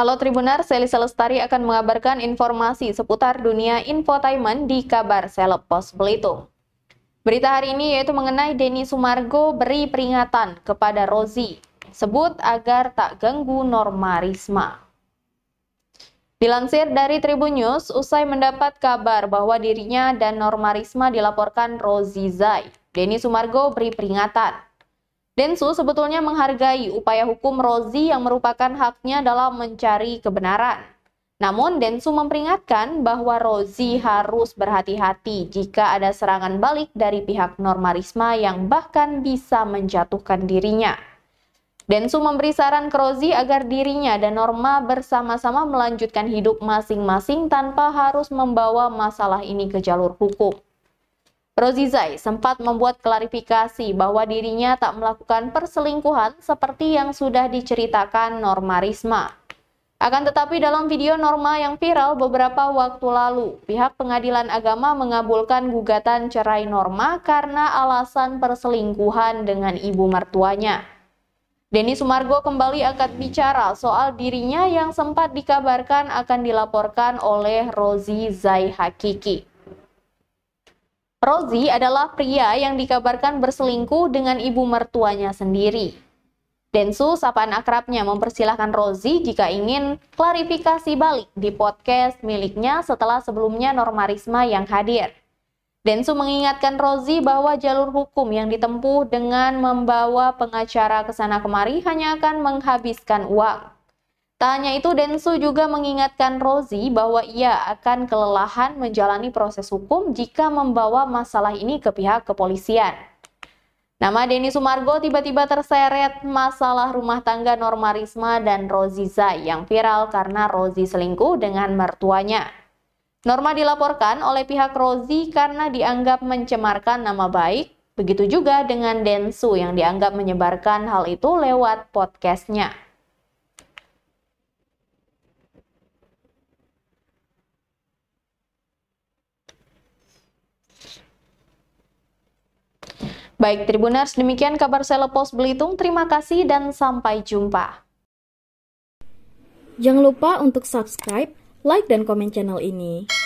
Halo Tribunar Selisa Lestari akan mengabarkan informasi seputar dunia infotainment di kabar Seleb Pos Belitung. Berita hari ini yaitu mengenai Denny Sumargo beri peringatan kepada Rozi, sebut agar tak ganggu Norma Risma. Dilansir dari Tribun News, usai mendapat kabar bahwa dirinya dan Norma Risma dilaporkan Rozi Zai, Denny Sumargo beri peringatan. Densus sebetulnya menghargai upaya hukum Rozi yang merupakan haknya dalam mencari kebenaran. Namun, Densu memperingatkan bahwa Rozi harus berhati-hati jika ada serangan balik dari pihak normalisme yang bahkan bisa menjatuhkan dirinya. Densu memberi saran ke Rozi agar dirinya dan Norma bersama-sama melanjutkan hidup masing-masing tanpa harus membawa masalah ini ke jalur hukum. Rozizai sempat membuat klarifikasi bahwa dirinya tak melakukan perselingkuhan seperti yang sudah diceritakan Norma Risma. Akan tetapi dalam video Norma yang viral beberapa waktu lalu, pihak pengadilan agama mengabulkan gugatan cerai Norma karena alasan perselingkuhan dengan ibu mertuanya. Denny Sumargo kembali akan bicara soal dirinya yang sempat dikabarkan akan dilaporkan oleh Rozi Zai Hakiki. Rozi adalah pria yang dikabarkan berselingkuh dengan ibu mertuanya sendiri. Densu, sapaan akrabnya, mempersilahkan Rozi jika ingin klarifikasi balik di podcast miliknya setelah sebelumnya Norma Risma yang hadir. Densu mengingatkan Rozi bahwa jalur hukum yang ditempuh dengan membawa pengacara ke sana kemari hanya akan menghabiskan uang. Tak hanya itu, Densu juga mengingatkan Rozi bahwa ia akan kelelahan menjalani proses hukum jika membawa masalah ini ke pihak kepolisian. Nama Denny Sumargo tiba-tiba terseret masalah rumah tangga Norma Risma dan Rozi Zai yang viral karena Rozi selingkuh dengan mertuanya. Norma dilaporkan oleh pihak Rozi karena dianggap mencemarkan nama baik, begitu juga dengan Densu yang dianggap menyebarkan hal itu lewat podcastnya. Baik Tribuners, demikian kabar saya Belitung. Terima kasih dan sampai jumpa. Jangan lupa untuk subscribe, like, dan komen channel ini.